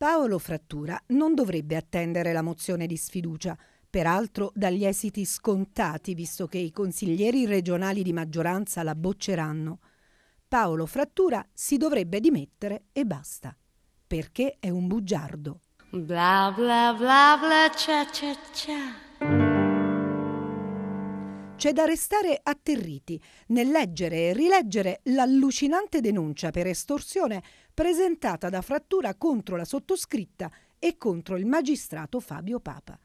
Paolo Frattura non dovrebbe attendere la mozione di sfiducia, peraltro dagli esiti scontati visto che i consiglieri regionali di maggioranza la bocceranno. Paolo Frattura si dovrebbe dimettere e basta, perché è un bugiardo. Bla bla bla bla cia cia cia. C'è da restare atterriti nel leggere e rileggere l'allucinante denuncia per estorsione presentata da Frattura contro la sottoscritta e contro il magistrato Fabio Papa.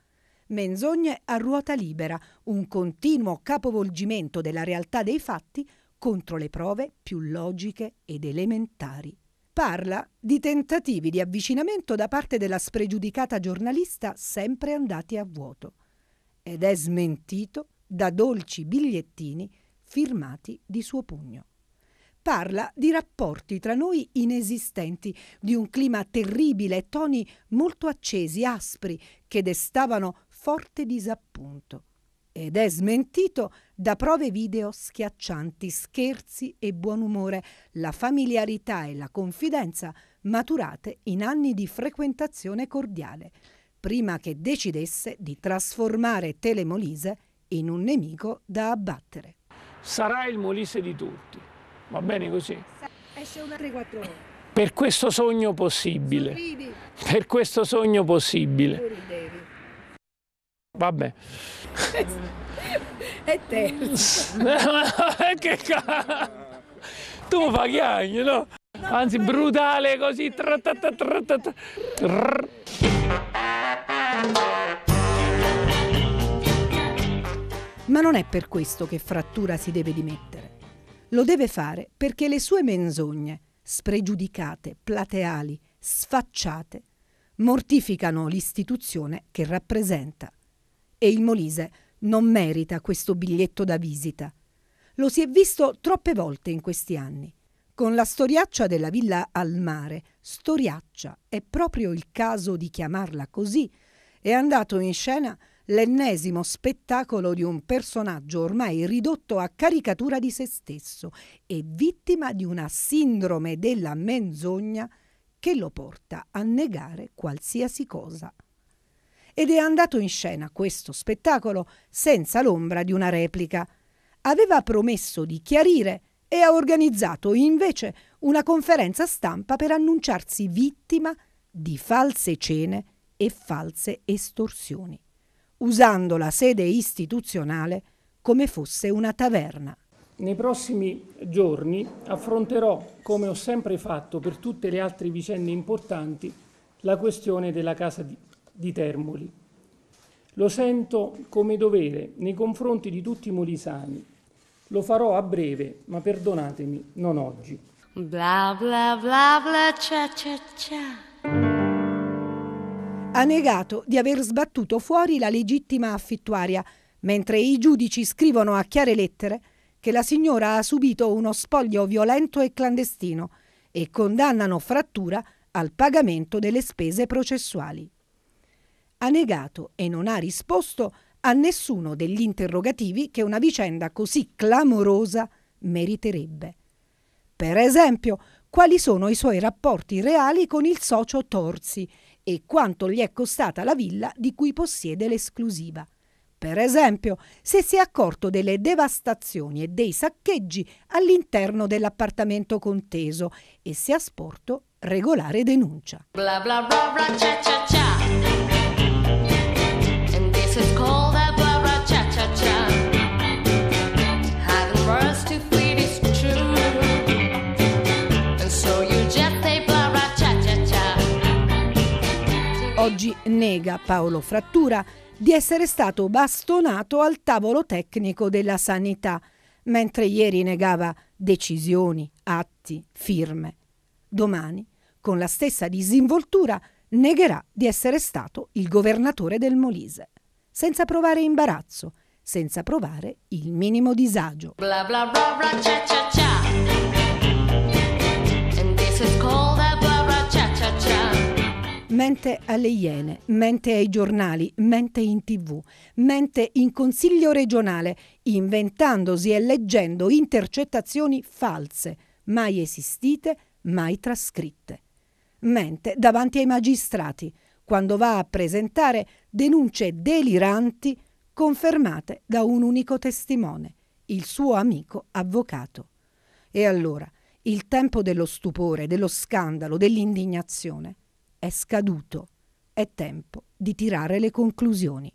Menzogne a ruota libera, un continuo capovolgimento della realtà dei fatti contro le prove più logiche ed elementari. Parla di tentativi di avvicinamento da parte della spregiudicata giornalista sempre andati a vuoto ed è smentito da dolci bigliettini firmati di suo pugno. Parla di rapporti tra noi inesistenti, di un clima terribile e toni molto accesi, aspri, che destavano forte disappunto. Ed è smentito da prove video schiaccianti, scherzi e buon umore, la familiarità e la confidenza maturate in anni di frequentazione cordiale, prima che decidesse di trasformare Telemolise in un nemico da abbattere. Sarà il Molise di tutti, va bene così? Esce una 3-4 ore per questo sogno possibile. Per questo sogno possibile. Vabbè. E terzo. che cazzo. Tu fa fai chiagno, no? Anzi, brutale così. Tra, tra, tra, tra, tra. Ma non è per questo che Frattura si deve dimettere. Lo deve fare perché le sue menzogne, spregiudicate, plateali, sfacciate, mortificano l'istituzione che rappresenta. E il Molise non merita questo biglietto da visita. Lo si è visto troppe volte in questi anni. Con la storiaccia della villa al mare, storiaccia, è proprio il caso di chiamarla così, è andato in scena l'ennesimo spettacolo di un personaggio ormai ridotto a caricatura di se stesso e vittima di una sindrome della menzogna che lo porta a negare qualsiasi cosa. Ed è andato in scena questo spettacolo senza l'ombra di una replica. Aveva promesso di chiarire e ha organizzato invece una conferenza stampa per annunciarsi vittima di false cene e false estorsioni usando la sede istituzionale come fosse una taverna. Nei prossimi giorni affronterò, come ho sempre fatto per tutte le altre vicende importanti, la questione della casa di, di Termoli. Lo sento come dovere nei confronti di tutti i molisani. Lo farò a breve, ma perdonatemi, non oggi. Bla bla bla bla cia cia cia ha negato di aver sbattuto fuori la legittima affittuaria, mentre i giudici scrivono a chiare lettere che la signora ha subito uno spoglio violento e clandestino e condannano Frattura al pagamento delle spese processuali. Ha negato e non ha risposto a nessuno degli interrogativi che una vicenda così clamorosa meriterebbe. Per esempio, quali sono i suoi rapporti reali con il socio Torsi e quanto gli è costata la villa di cui possiede l'esclusiva. Per esempio, se si è accorto delle devastazioni e dei saccheggi all'interno dell'appartamento conteso e si è sporto regolare denuncia. Bla bla bla bla cia cia cia. oggi nega Paolo Frattura di essere stato bastonato al tavolo tecnico della sanità, mentre ieri negava decisioni, atti, firme. Domani, con la stessa disinvoltura, negherà di essere stato il governatore del Molise, senza provare imbarazzo, senza provare il minimo disagio. Bla bla bla bla, cia, cia, cia. mente alle Iene, mente ai giornali, mente in tv, mente in consiglio regionale, inventandosi e leggendo intercettazioni false, mai esistite, mai trascritte. Mente davanti ai magistrati, quando va a presentare denunce deliranti confermate da un unico testimone, il suo amico avvocato. E allora, il tempo dello stupore, dello scandalo, dell'indignazione è scaduto. È tempo di tirare le conclusioni.